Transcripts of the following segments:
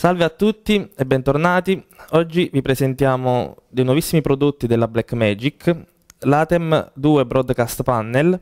Salve a tutti e bentornati. Oggi vi presentiamo dei nuovissimi prodotti della Blackmagic, l'Atem 2 Broadcast Panel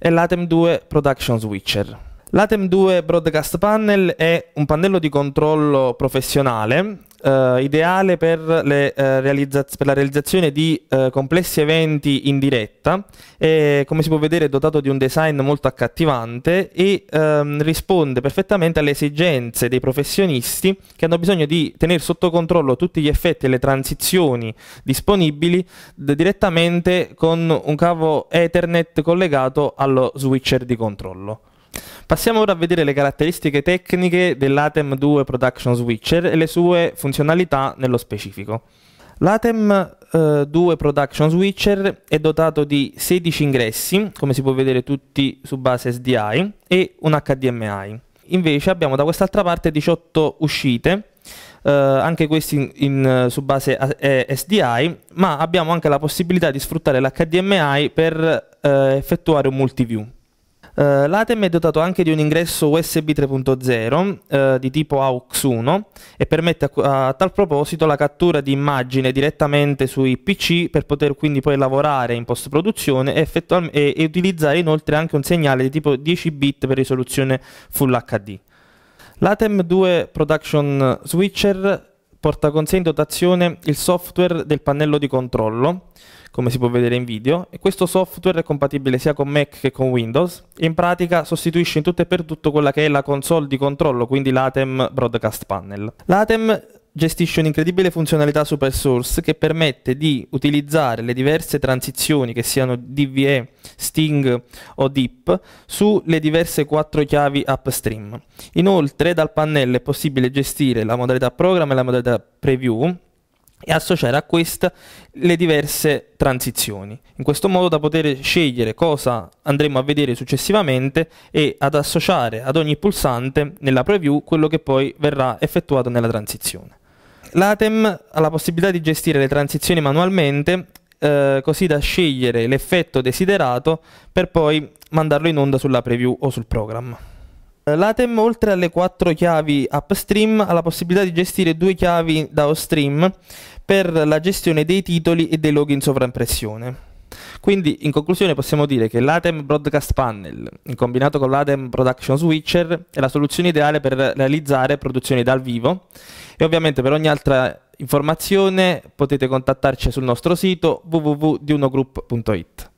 e l'Atem 2 Production Switcher. L'Atem 2 Broadcast Panel è un pannello di controllo professionale eh, ideale per, le, eh, realizzaz- per, la realizzazione di eh, complessi eventi in diretta, è, come si può vedere è dotato di un design molto accattivante e ehm, risponde perfettamente alle esigenze dei professionisti che hanno bisogno di tenere sotto controllo tutti gli effetti e le transizioni disponibili d- direttamente con un cavo Ethernet collegato allo switcher di controllo. Passiamo ora a vedere le caratteristiche tecniche dell'ATEM 2 Production Switcher e le sue funzionalità nello specifico. L'ATEM eh, 2 Production Switcher è dotato di 16 ingressi, come si può vedere tutti su base SDI, e un HDMI. Invece abbiamo da quest'altra parte 18 uscite, eh, anche questi in, in, su base eh, SDI, ma abbiamo anche la possibilità di sfruttare l'HDMI per eh, effettuare un multiview. Uh, L'ATEM è dotato anche di un ingresso USB 3.0 uh, di tipo AUX1 e permette a, a, tal proposito la cattura di immagine direttamente sui PC per poter quindi poi lavorare in post-produzione e, e, e utilizzare inoltre anche un segnale di tipo 10 bit per risoluzione Full HD. L'ATEM 2 Production Switcher porta con sé in dotazione il software del pannello di controllo, come si può vedere in video, e questo software è compatibile sia con Mac che con Windows e in pratica sostituisce in tutto e per tutto quella che è la console di controllo, quindi l'ATEM Broadcast Panel. L'ATEM gestisce un'incredibile funzionalità super source che permette di utilizzare le diverse transizioni che siano DVE, Sting o DIP sulle diverse quattro chiavi upstream. Inoltre dal pannello è possibile gestire la modalità program e la modalità preview e associare a questa le diverse transizioni, in questo modo da poter scegliere cosa andremo a vedere successivamente e ad associare ad ogni pulsante nella preview quello che poi verrà effettuato nella transizione. L'ATEM ha la possibilità di gestire le transizioni manualmente eh, così da scegliere l'effetto desiderato per poi mandarlo in onda sulla preview o sul programma. Eh, L'ATEM, oltre alle quattro chiavi upstream, ha la possibilità di gestire due chiavi downstream per la gestione dei titoli e dei loghi in sovraimpressione. Quindi in conclusione possiamo dire che l'ATEM Broadcast Panel, in combinato con l'ATEM Production Switcher, è la soluzione ideale per realizzare produzioni dal vivo e ovviamente per ogni altra informazione potete contattarci sul nostro sito www.diunogroup.it.